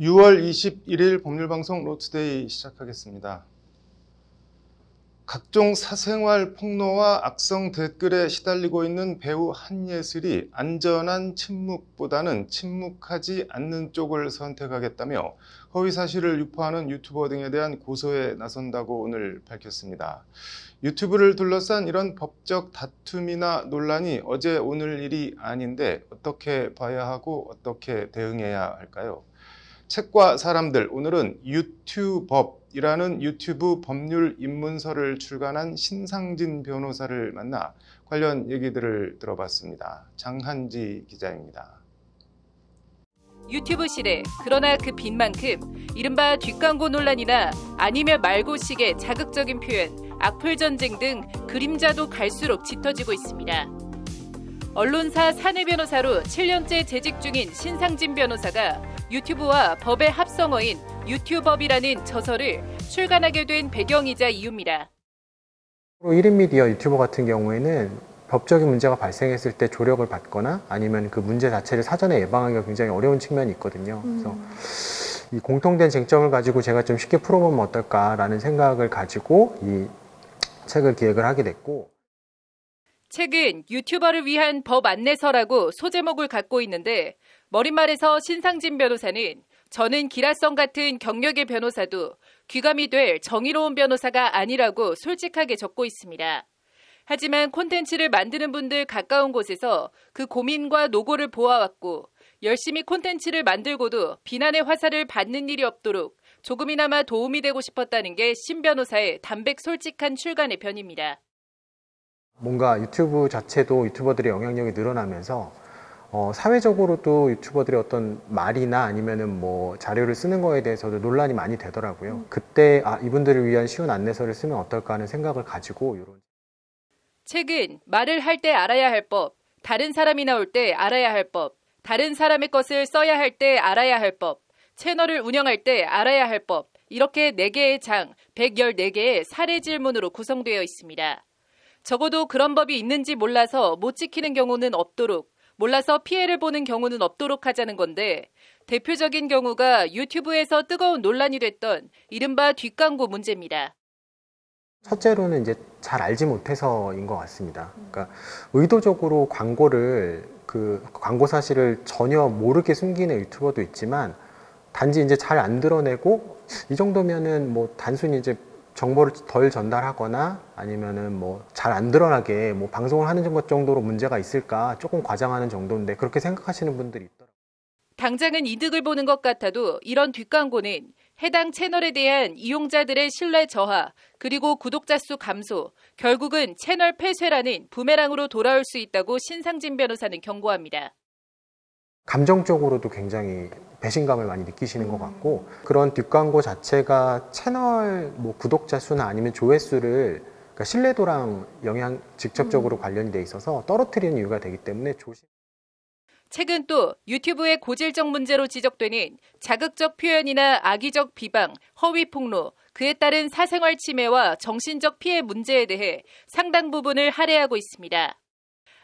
6월 21일 법률방송 로트데이 시작하겠습니다. 각종 사생활 폭로와 악성 댓글에 시달리고 있는 배우 한예슬이 안전한 침묵보다는 침묵하지 않는 쪽을 선택하겠다며 허위 사실을 유포하는 유튜버 등에 대한 고소에 나선다고 오늘 밝혔습니다. 유튜브를 둘러싼 이런 법적 다툼이나 논란이 어제 오늘 일이 아닌데 어떻게 봐야 하고 어떻게 대응해야 할까요? 책과 사람들 오늘은 유튜법이라는 유튜브 법률 입문서를 출간한 신상진 변호사를 만나 관련 얘기들을 들어봤습니다. 장한지 기자입니다. 유튜브 시대 그러나 그 빈만큼 이른바 뒷광고 논란이나 아니면 말고식의 자극적인 표현, 악플 전쟁 등 그림자도 갈수록 짙어지고 있습니다. 언론사 사내 변호사로 7년째 재직 중인 신상진 변호사가 유튜브와 법의 합성어인 유튜법이라는 저서를 출간하게 된 배경이자 이유입니다. 1인 미디어 유튜버 같은 경우에는 법적인 문제가 발생했을 때 조력을 받거나 아니면 그 문제 자체를 사전에 예방하기가 굉장히 어려운 측면이 있거든요. 음. 그래서 이 공통된 쟁점을 가지고 제가 좀 쉽게 풀어보면 어떨까라는 생각을 가지고 이 책을 기획을 하게 됐고 책은 유튜버를 위한 법 안내서라고 소제목을 갖고 있는데 머릿말에서 신상진 변호사는 저는 기라성 같은 경력의 변호사도 귀감이 될 정의로운 변호사가 아니라고 솔직하게 적고 있습니다. 하지만 콘텐츠를 만드는 분들 가까운 곳에서 그 고민과 노고를 보아왔고 열심히 콘텐츠를 만들고도 비난의 화살을 받는 일이 없도록 조금이나마 도움이 되고 싶었다는 게 신 변호사의 담백 솔직한 출간의 변입니다. 뭔가 유튜브 자체도 유튜버들의 영향력이 늘어나면서 어, 사회적으로도 유튜버들의 어떤 말이나 아니면은 뭐 자료를 쓰는 거에 대해서도 논란이 많이 되더라고요. 음. 그때 아, 이분들을 위한 쉬운 안내서를 쓰면 어떨까 하는 생각을 가지고 이런 최근 말을 할 때 알아야 할 법, 다른 사람이 나올 때 알아야 할 법, 다른 사람의 것을 써야 할 때 알아야 할 법, 채널을 운영할 때 알아야 할 법, 이렇게 4개의 장, 114개의 사례 질문으로 구성되어 있습니다. 적어도 그런 법이 있는지 몰라서 못 지키는 경우는 없도록 몰라서 피해를 보는 경우는 없도록 하자는 건데 대표적인 경우가 유튜브에서 뜨거운 논란이 됐던 이른바 뒷광고 문제입니다. 첫째로는 이제 잘 알지 못해서인 것 같습니다. 그러니까 의도적으로 광고를 그 광고 사실을 전혀 모르게 숨기는 유튜버도 있지만 단지 이제 잘 안 드러내고 이 정도면은 뭐 단순히 이제 정보를 덜 전달하거나 아니면은 뭐 잘 안 드러나게 뭐 방송을 하는 것 정도로 문제가 있을까 조금 과장하는 정도인데 그렇게 생각하시는 분들이 있더라고요. 당장은 이득을 보는 것 같아도 이런 뒷광고는 해당 채널에 대한 이용자들의 신뢰 저하, 그리고 구독자 수 감소, 결국은 채널 폐쇄라는 부메랑으로 돌아올 수 있다고 신상진 변호사는 경고합니다. 감정적으로도 굉장히 배신감을 많이 느끼시는 것 같고 그런 뒷광고 자체가 채널 뭐 구독자 수나 아니면 조회수를 그러니까 신뢰도랑 영향 직접적으로 음. 관련이 돼 있어서 떨어뜨리는 이유가 되기 때문에 조심. 최근 또 유튜브의 고질적 문제로 지적되는 자극적 표현이나 악의적 비방, 허위 폭로, 그에 따른 사생활 침해와 정신적 피해 문제에 대해 상당 부분을 할애하고 있습니다.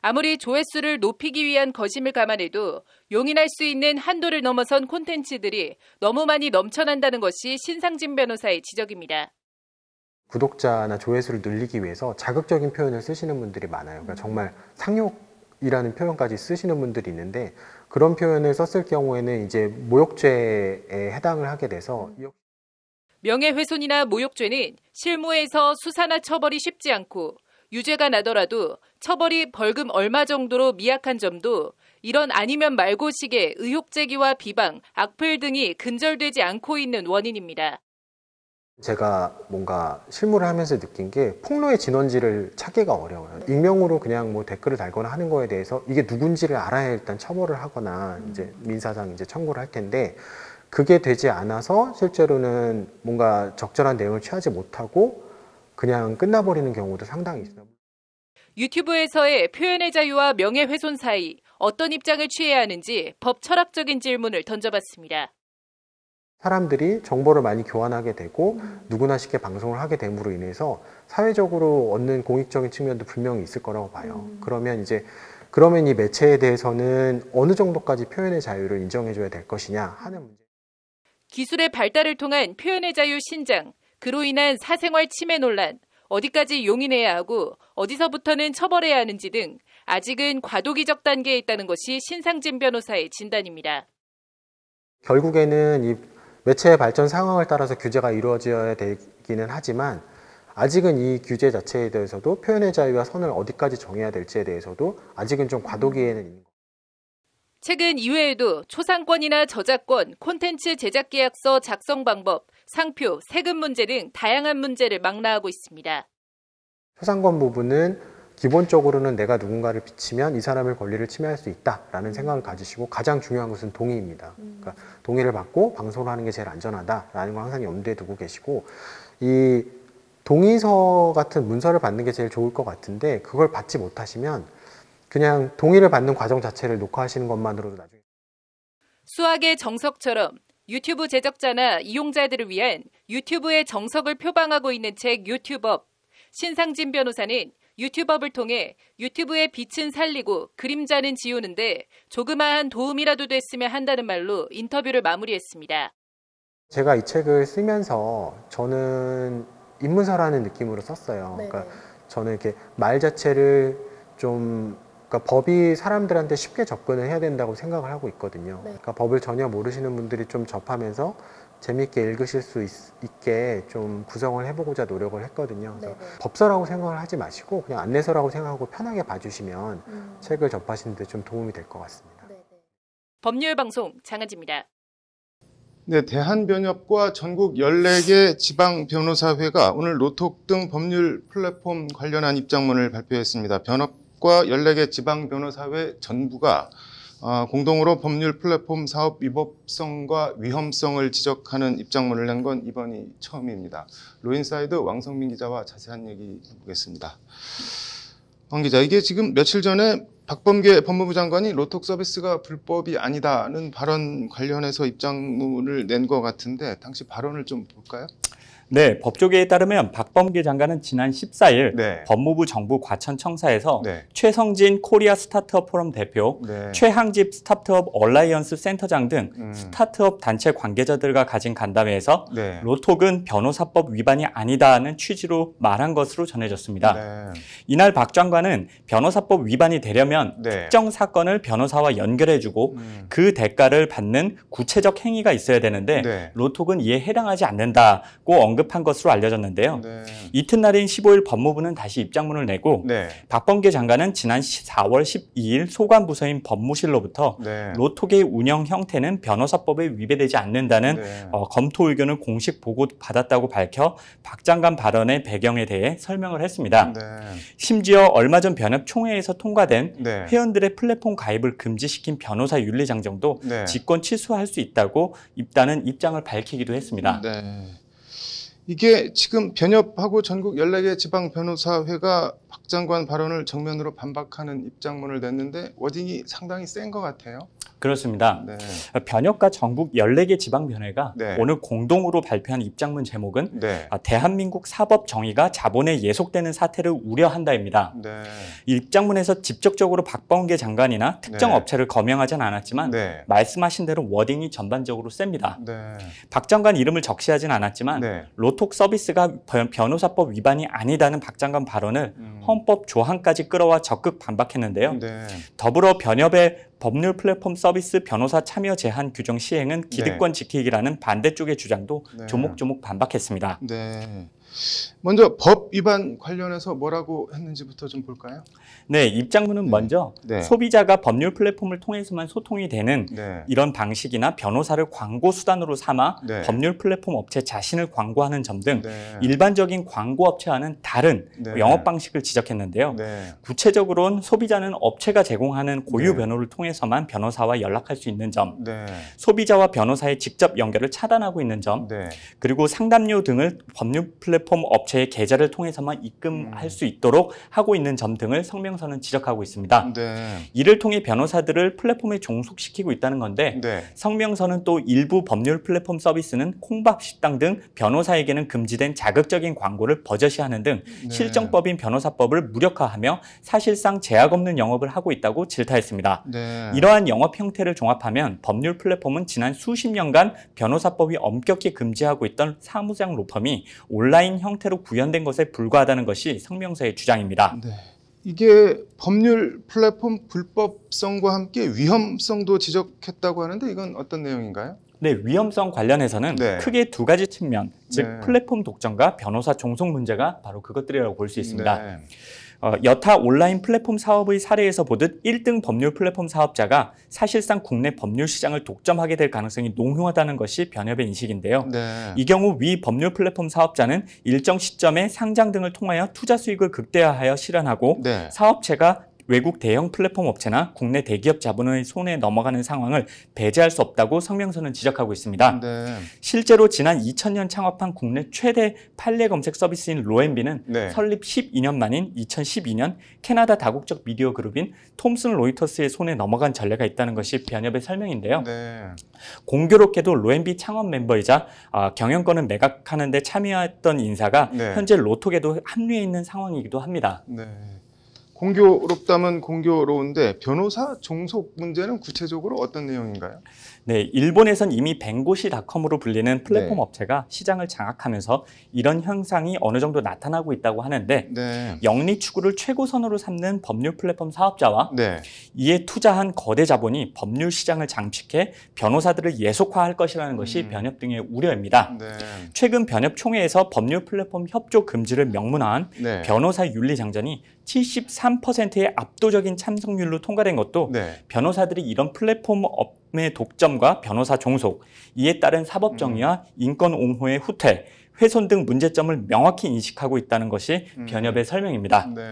아무리 조회수를 높이기 위한 거심을 감안해도 용인할 수 있는 한도를 넘어선 콘텐츠들이 너무 많이 넘쳐난다는 것이 신상진 변호사의 지적입니다. 구독자나 조회수를 늘리기 위해서 자극적인 표현을 쓰시는 분들이 많아요. 그러니까 정말 상욕이라는 표현까지 쓰시는 분들이 있는데 그런 표현을 썼을 경우에는 이제 모욕죄에 해당을 하게 돼서 명예훼손이나 모욕죄는 실무에서 수사나 처벌이 쉽지 않고 유죄가 나더라도 처벌이 벌금 얼마 정도로 미약한 점도 이런 아니면 말고식의 의혹 제기와 비방, 악플 등이 근절되지 않고 있는 원인입니다. 제가 뭔가 실무를 하면서 느낀 게 폭로의 진원지를 찾기가 어려워요. 익명으로 그냥 뭐 댓글을 달거나 하는 거에 대해서 이게 누군지를 알아야 일단 처벌을 하거나 이제 민사상 이제 청구를 할 텐데 그게 되지 않아서 실제로는 뭔가 적절한 내용을 취하지 못하고 그냥 끝나버리는 경우도 상당히 있어요. 유튜브에서의 표현의 자유와 명예훼손 사이 어떤 입장을 취해야 하는지 법 철학적인 질문을 던져봤습니다. 사람들이 정보를 많이 교환하게 되고 누구나 쉽게 방송을 하게 됨으로 인해서 사회적으로 얻는 공익적인 측면도 분명히 있을 거라고 봐요. 음. 그러면 이제 그러면 이 매체에 대해서는 어느 정도까지 표현의 자유를 인정해줘야 될 것이냐 하는 문제. 기술의 발달을 통한 표현의 자유 신장, 그로 인한 사생활 침해 논란, 어디까지 용인해야 하고 어디서부터는 처벌해야 하는지 등 아직은 과도기적 단계에 있다는 것이 신상진 변호사의 진단입니다. 결국에는 이 매체의 발전 상황을 따라서 규제가 이루어져야 되기는 하지만 아직은 이 규제 자체에 대해서도 표현의 자유와 선을 어디까지 정해야 될지에 대해서도 아직은 좀 과도기에는 있는 것 최근 이외에도 초상권이나 저작권, 콘텐츠 제작 계약서 작성 방법, 상표, 세금 문제 등 다양한 문제를 망라하고 있습니다. 소상권 부분은 기본적으로는 내가 누군가를 비치면 이 사람의 권리를 침해할 수 있다라는 음. 생각을 가지시고 가장 중요한 것은 동의입니다. 음. 그러니까 동의를 받고 방송을 하는 게 제일 안전하다라는 걸 항상 염두에 두고 계시고 이 동의서 같은 문서를 받는 게 제일 좋을 것 같은데 그걸 받지 못하시면 그냥 동의를 받는 과정 자체를 녹화하시는 것만으로도 나중에 수학의 정석처럼 유튜브 제작자나 이용자들을 위한 유튜브의 정석을 표방하고 있는 책 유튜버업. 신상진 변호사는 유튜브업을 통해 유튜브의 빛은 살리고 그림자는 지우는데 조그마한 도움이라도 됐으면 한다는 말로 인터뷰를 마무리했습니다. 제가 이 책을 쓰면서 저는 입문서라는 느낌으로 썼어요. 네네. 그러니까 저는 이렇게 말 자체를 좀 그러니까 법이 사람들한테 쉽게 접근을 해야 된다고 생각을 하고 있거든요. 네. 그러니까 법을 전혀 모르시는 분들이 좀 접하면서 재밌게 읽으실 수 있, 게좀 구성을 해보고자 노력을 했거든요. 그래서 네, 네. 법서라고 생각을 하지 마시고 그냥 안내서라고 생각하고 편하게 봐주시면 음. 책을 접하시는데 좀 도움이 될 것 같습니다. 네네. 네. 법률 방송 장은지입니다. 네, 대한변협과 전국 14개 지방변호사회가 오늘 노톡 등 법률 플랫폼 관련한 입장문을 발표했습니다. 변협 과 14개 지방 변호사회 전부가 어, 공동으로 법률 플랫폼 사업 위법성과 위험성을 지적하는 입장문을 낸 건 이번이 처음입니다. 로인사이드 왕성민 기자와 자세한 얘기 해보겠습니다. 황 기자, 이게 지금 며칠 전에 박범계 법무부 장관이 로톡 서비스가 불법이 아니다는 발언 관련해서 입장문을 낸 것 같은데 당시 발언을 좀 볼까요? 네, 법조계에 따르면 박범계 장관은 지난 14일 네. 법무부 정부 과천청사에서 네. 최성진 코리아 스타트업 포럼 대표, 네. 최항집 스타트업 얼라이언스 센터장 등 음. 스타트업 단체 관계자들과 가진 간담회에서 네. 로톡은 변호사법 위반이 아니다는 취지로 말한 것으로 전해졌습니다. 네. 이날 박 장관은 변호사법 위반이 되려면 네. 특정 사건을 변호사와 연결해주고 음. 그 대가를 받는 구체적 행위가 있어야 되는데 네. 로톡은 이에 해당하지 않는다고 언급. 했습니다 언급한 것으로 알려졌는데요. 네. 이튿날인 15일 법무부는 다시 입장문을 내고 네. 박범계 장관은 지난 4월 12일 소관부서인 법무실로부터 네. 로톡의 운영 형태는 변호사법에 위배되지 않는다는 네. 어, 검토 의견을 공식 보고 받았다고 밝혀 박 장관 발언의 배경에 대해 설명을 했습니다. 네. 심지어 얼마 전 변협 총회에서 통과된 네. 회원들의 플랫폼 가입을 금지시킨 변호사 윤리장정도 네. 직권 취소할 수 있다고 입단은 입장을 밝히기도 했습니다. 네. 이게 지금 변협하고 전국 14개 지방 변호사회가 박 장관 발언을 정면으로 반박하는 입장문을 냈는데 워딩이 상당히 센 것 같아요. 그렇습니다. 네. 변혁과 전국 14개 지방변회가 네. 오늘 공동으로 발표한 입장문 제목은 네. 아, 대한민국 사법 정의가 자본에 예속되는 사태를 우려한다입니다. 네. 입장문에서 직접적으로 박범계 장관이나 네. 특정 업체를 거명하진 않았지만 네. 말씀하신 대로 워딩이 전반적으로 셉니다. 박 장관 이름을 적시하진 않았지만 로톡 서비스가 변호사법 위반이 아니다는 박 장관 발언을 음. 헌법 조항까지 끌어와 적극 반박했는데요. 더불어 변협의 법률 플랫폼 서비스 변호사 참여 제한 규정 시행은 기득권 네. 지키기라는 반대쪽의 주장도 네. 조목조목 반박했습니다. 네. 먼저 법 위반 관련해서 뭐라고 했는지부터 좀 볼까요? 네, 입장문은 네. 먼저 네. 소비자가 법률 플랫폼을 통해서만 소통이 되는 네. 이런 방식이나 변호사를 광고 수단으로 삼아 네. 법률 플랫폼 업체 자신을 광고하는 점등 네. 일반적인 광고 업체와는 다른 네. 영업 방식을 지적했는데요. 구체적으로는 소비자는 업체가 제공하는 고유 변호를 통해서만 변호사와 연락할 수 있는 점, 소비자와 변호사의 직접 연결을 차단하고 있는 점, 그리고 상담료 등을 법률 플랫폼 플랫폼 업체의 계좌를 통해서만 입금할 음. 수 있도록 하고 있는 점 등을 성명서는 지적하고 있습니다. 네. 이를 통해 변호사들을 플랫폼에 종속시키고 있다는 건데 네. 성명서는 또 일부 법률 플랫폼 서비스는 콩밥 식당 등 변호사에게는 금지된 자극적인 광고를 버젓이하는 등 네. 실정법인 변호사법을 무력화하며 사실상 제약 없는 영업을 하고 있다고 질타했습니다. 네. 이러한 영업 형태를 종합하면 법률 플랫폼은 지난 수십 년간 변호사법이 엄격히 금지하고 있던 사무장 로펌이 온라인 온라인 형태로 구현된 것에 불과하다는 것이 성명서의 주장입니다. 네. 이게 법률 플랫폼 불법성과 함께 위험성도 지적했다고 하는데 이건 어떤 내용인가요? 네, 위험성 관련해서는 네. 크게 두 가지 측면, 즉 네. 플랫폼 독점과 변호사 종속 문제가 바로 그것들이라고 볼 수 있습니다. 네. 어, 여타 온라인 플랫폼 사업의 사례에서 보듯 1등 법률 플랫폼 사업자가 사실상 국내 법률 시장을 독점하게 될 가능성이 농후하다는 것이 변협의 인식인데요. 네. 이 경우 위 법률 플랫폼 사업자는 일정 시점에 상장 등을 통하여 투자 수익을 극대화하여 실현하고 네. 사업체가 외국 대형 플랫폼 업체나 국내 대기업 자본의 손에 넘어가는 상황을 배제할 수 없다고 성명서는 지적하고 있습니다. 네. 실제로 지난 2000년 창업한 국내 최대 판례 검색 서비스인 로엔비는 네. 설립 12년 만인 2012년 캐나다 다국적 미디어 그룹인 톰슨 로이터스의 손에 넘어간 전례가 있다는 것이 변협의 설명인데요. 네. 공교롭게도 로엔비 창업 멤버이자 어, 경영권은 매각하는 데 참여했던 인사가 네. 현재 로톡에도 합류해 있는 상황이기도 합니다. 네. 공교롭다면 공교로운데 변호사 종속 문제는 구체적으로 어떤 내용인가요? 네, 일본에선 이미 뱅고시닷컴으로 불리는 네. 플랫폼 네. 업체가 시장을 장악하면서 이런 현상이 어느 정도 나타나고 있다고 하는데 네. 영리 추구를 최고선으로 삼는 법률 플랫폼 사업자와 네. 이에 투자한 거대 자본이 법률 시장을 장식해 변호사들을 예속화할 것이라는 것이 음. 변협 등의 우려입니다. 네. 최근 변협 총회에서 법률 플랫폼 협조 금지를 명문화한 네. 변호사 윤리 장전이 73%의 압도적인 참석률로 통과된 것도 네. 변호사들이 이런 플랫폼 업의 독점과 변호사 종속, 이에 따른 사법정의와 음. 인권 옹호의 후퇴, 훼손 등 문제점을 명확히 인식하고 있다는 것이 음. 변협의 설명입니다. 네.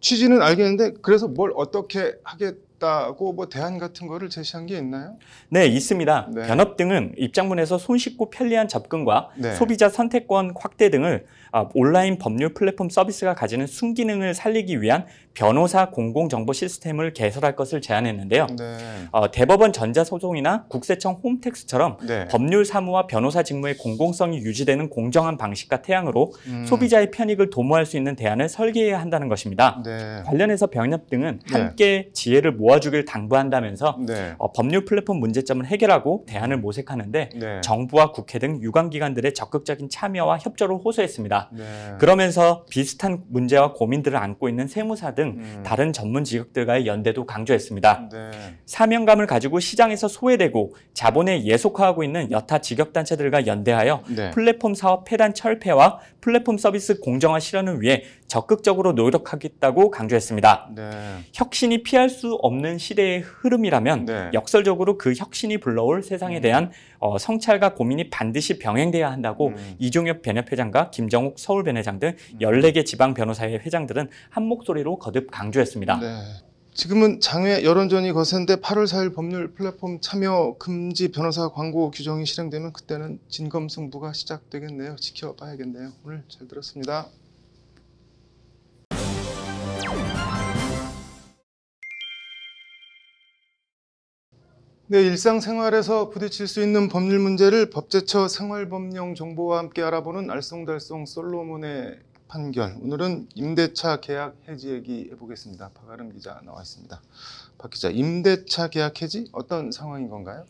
취지는 알겠는데 그래서 뭘 어떻게 하겠다고 뭐 대안 같은 거를 제시한 게 있나요? 네, 있습니다. 네. 변협 등은 입장문에서 손쉽고 편리한 접근과 네. 소비자 선택권 확대 등을 아, 온라인 법률 플랫폼 서비스가 가지는 순기능을 살리기 위한 변호사 공공정보 시스템을 개설할 것을 제안했는데요. 네. 어, 대법원 전자소송이나 국세청 홈택스처럼 네. 법률 사무와 변호사 직무의 공공성이 유지되는 공정한 방식과 태양으로 음. 소비자의 편익을 도모할 수 있는 대안을 설계해야 한다는 것입니다. 네. 관련해서 병협 등은 네. 함께 지혜를 모아주길 당부한다면서 네. 어, 법률 플랫폼 문제점을 해결하고 대안을 모색하는데 네. 정부와 국회 등 유관기관들의 적극적인 참여와 협조를 호소했습니다. 네. 그러면서 비슷한 문제와 고민들을 안고 있는 세무사 등 음. 다른 전문 직업들과의 연대도 강조했습니다. 네. 사명감을 가지고 시장에서 소외되고 자본에 예속화하고 있는 여타 직업단체들과 연대하여 네. 플랫폼 사업 폐단 철폐와 플랫폼 서비스 공정화 실현을 위해 적극적으로 노력하겠다고 강조했습니다. 네. 혁신이 피할 수 없는 시대의 흐름이라면 네. 역설적으로 그 혁신이 불러올 세상에 음. 대한 어, 성찰과 고민이 반드시 병행돼야 한다고 음. 이종엽 변협회장과 김정욱 서울변회장 등 14개 음. 지방 변호사회 회장들은 한 목소리로 거듭 강조했습니다. 네. 지금은 장외 여론전이 거센데 8월 4일 법률 플랫폼 참여 금지 변호사 광고 규정이 실행되면 그때는 진검승부가 시작되겠네요. 지켜봐야겠네요. 오늘 잘 들었습니다. 네, 일상생활에서 부딪힐 수 있는 법률 문제를 법제처 생활법령 정보와 함께 알아보는 알쏭달쏭 솔로몬의 판결. 오늘은 임대차 계약 해지 얘기 해보겠습니다. 박아름 기자 나와 있습니다. 박 기자, 임대차 계약 해지 어떤 상황인 건가요?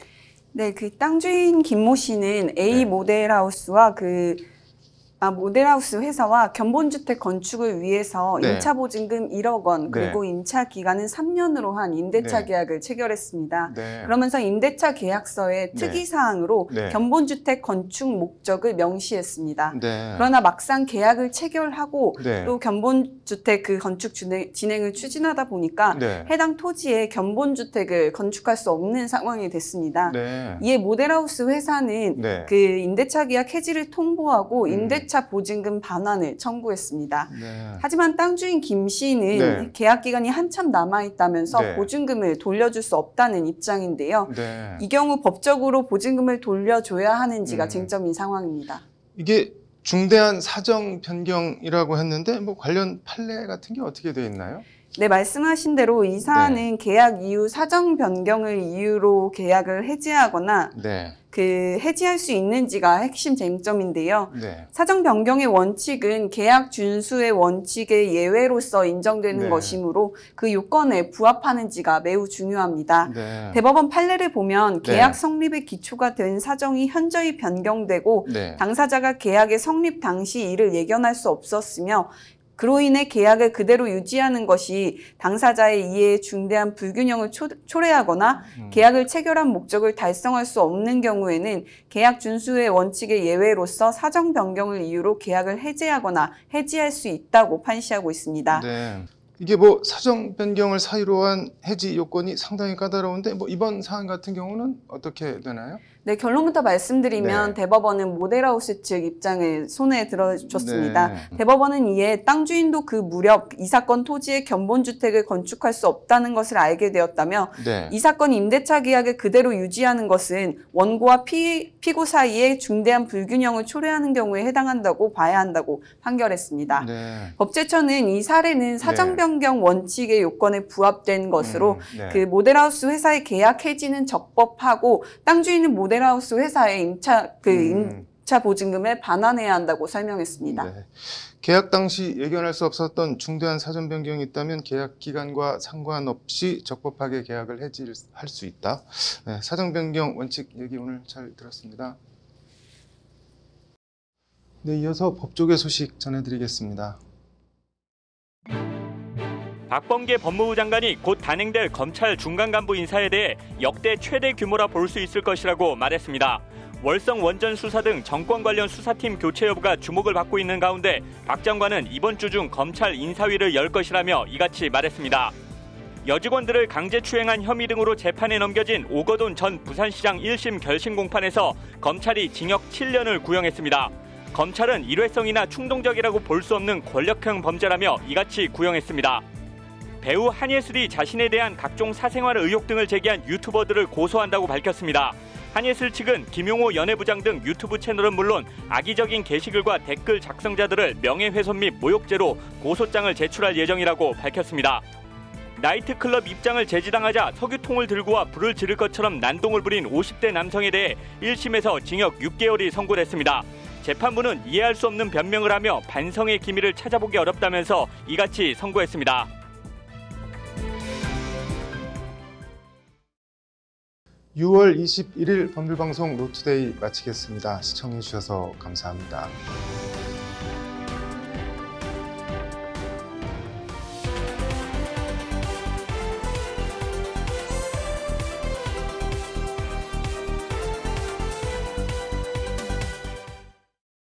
네, 그 땅 주인 김모 씨는 A 네. 모델하우스와 그 아, 모델하우스 회사와 견본주택 건축을 위해서 네. 임차 보증금 1억 원 네. 그리고 네. 임차 기간은 3년으로 한 임대차 네. 계약을 체결했습니다. 네. 그러면서 임대차 계약서의 네. 특이 사항으로 네. 견본주택 건축 목적을 명시했습니다. 네. 그러나 막상 계약을 체결하고 네. 또 견본주택 그 건축 진행, 을 추진하다 보니까 네. 해당 토지에 견본주택을 건축할 수 없는 상황이 됐습니다. 네. 이에 모델하우스 회사는 네. 그 임대차 계약 해지를 통보하고 음. 임대 1차 보증금 반환을 청구했습니다. 네. 하지만 땅 주인 김 씨는 네. 계약 기간이 한참 남아 있다면서 네. 보증금을 돌려줄 수 없다는 입장인데요. 네. 이 경우 법적으로 보증금을 돌려줘야 하는지가 음. 쟁점인 상황입니다. 이게 중대한 사정 변경이라고 했는데 뭐 관련 판례 같은 게 어떻게 돼 있나요? 네, 말씀하신 대로 이 사안은 네. 계약 이후 사정 변경을 이유로 계약을 해지하거나 네. 그 해지할 수 있는지가 핵심 쟁점인데요. 네. 사정 변경의 원칙은 계약 준수의 원칙의 예외로서 인정되는 네. 것이므로 그 요건에 부합하는지가 매우 중요합니다. 네. 대법원 판례를 보면 네. 계약 네. 성립의 기초가 된 사정이 현저히 변경되고 네. 당사자가 계약의 성립 당시 이를 예견할 수 없었으며 그로 인해 계약을 그대로 유지하는 것이 당사자의 이해에 중대한 불균형을 초, 초래하거나 음. 계약을 체결한 목적을 달성할 수 없는 경우에는 계약 준수의 원칙의 예외로서 사정 변경을 이유로 계약을 해제하거나 해지할 수 있다고 판시하고 있습니다. 네. 이게 뭐 사정 변경을 사유로 한 해지 요건이 상당히 까다로운데 뭐 이번 사안 같은 경우는 어떻게 되나요? 네, 결론부터 말씀드리면 네. 대법원은 모델하우스 측 입장을 손에 들어줬습니다. 네. 음. 대법원은 이에 땅 주인도 그 무렵 이 사건 토지의 견본주택을 건축할 수 없다는 것을 알게 되었다며 네. 이 사건 임대차 계약을 그대로 유지하는 것은 원고와 피, 피고 사이에 중대한 불균형을 초래하는 경우에 해당한다고 봐야 한다고 판결했습니다. 네. 법제처는 이 사례는 네. 사정 변경 원칙의 요건에 부합된 것으로 음, 네. 그 모델하우스 회사의 계약 해지는 적법하고 땅 주인은 모델 모델하우스 회사의 임차 그 음. 임차 보증금에 반환해야 한다고 설명했습니다. 네. 계약 당시 예견할 수 없었던 중대한 사전 변경이 있다면 계약 기간과 상관없이 적법하게 계약을 해지할 수 있다. 네, 사정 변경 원칙 얘기 오늘 잘 들었습니다. 네, 이어서 법조계 소식 전해드리겠습니다. 박범계 법무부 장관이 곧 단행될 검찰 중간 간부 인사에 대해 역대 최대 규모라 볼 수 있을 것이라고 말했습니다. 월성 원전 수사 등 정권 관련 수사팀 교체 여부가 주목을 받고 있는 가운데 박 장관은 이번 주 중 검찰 인사위를 열 것이라며 이같이 말했습니다. 여직원들을 강제 추행한 혐의 등으로 재판에 넘겨진 오거돈 전 부산시장 1심 결심 공판에서 검찰이 징역 7년을 구형했습니다. 검찰은 일회성이나 충동적이라고 볼 수 없는 권력형 범죄라며 이같이 구형했습니다. 배우 한예슬이 자신에 대한 각종 사생활 의혹 등을 제기한 유튜버들을 고소한다고 밝혔습니다. 한예슬 측은 김용호 연예부장 등 유튜브 채널은 물론 악의적인 게시글과 댓글 작성자들을 명예훼손 및 모욕죄로 고소장을 제출할 예정이라고 밝혔습니다. 나이트클럽 입장을 제지당하자 석유통을 들고 와 불을 지를 것처럼 난동을 부린 50대 남성에 대해 1심에서 징역 6개월이 선고됐습니다. 재판부는 이해할 수 없는 변명을 하며 반성의 기미를 찾아보기 어렵다면서 이같이 선고했습니다. 6월 21일 법률방송 노투데이 마치겠습니다. 시청해주셔서 감사합니다.